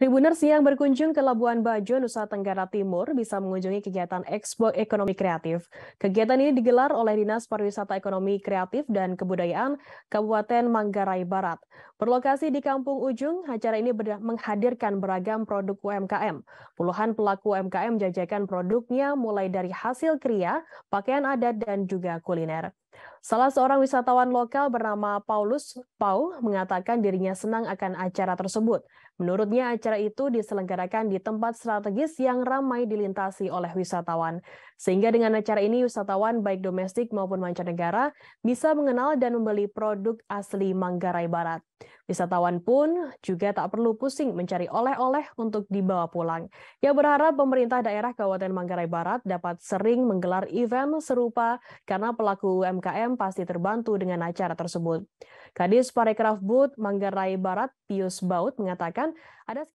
Tribuners yang berkunjung ke Labuan Bajo, Nusa Tenggara Timur bisa mengunjungi kegiatan Expo Ekonomi Kreatif. Kegiatan ini digelar oleh Dinas Pariwisata Ekonomi Kreatif dan Kebudayaan Kabupaten Manggarai Barat. Berlokasi di Kampung Ujung, acara ini menghadirkan beragam produk UMKM. Puluhan pelaku UMKM menjajakan produknya mulai dari hasil kria, pakaian adat, dan juga kuliner. Salah seorang wisatawan lokal bernama Paulus Pau mengatakan dirinya senang akan acara tersebut. Menurutnya acara itu diselenggarakan di tempat strategis yang ramai dilintasi oleh wisatawan. Sehingga dengan acara ini wisatawan baik domestik maupun mancanegara bisa mengenal dan membeli produk asli Manggarai Barat. Wisatawan pun juga tak perlu pusing mencari oleh-oleh untuk dibawa pulang. Ia berharap pemerintah daerah Kabupaten Manggarai Barat dapat sering menggelar event serupa karena pelaku UMKM pasti terbantu dengan acara tersebut. Kadis Parekraf Bud Manggarai Barat Pius Baut mengatakan ada